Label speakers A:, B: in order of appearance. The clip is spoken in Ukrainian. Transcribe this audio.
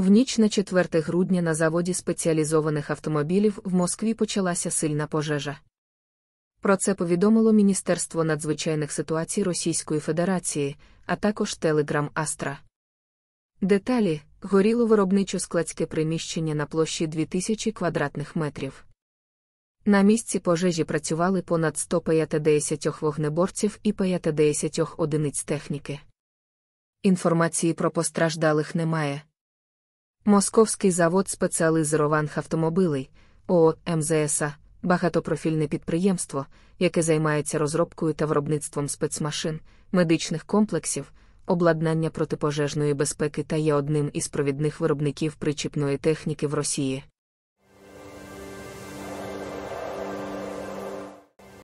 A: В ніч на 4 грудня на заводі спеціалізованих автомобілів в Москві почалася сильна пожежа. Про це повідомило Міністерство надзвичайних ситуацій Російської Федерації, а також Телеграм Астра. Деталі горіло виробничо складське приміщення на площі 2000 квадратних метрів. На місці пожежі працювали понад 150 вогнеборців і 50 одиниць техніки. Інформації про постраждалих немає. Московський завод спеціаліз автомобілей, ООО МЗСА, багатопрофільне підприємство, яке займається розробкою та виробництвом спецмашин, медичних комплексів, обладнання протипожежної безпеки та є одним із провідних виробників причіпної техніки в Росії.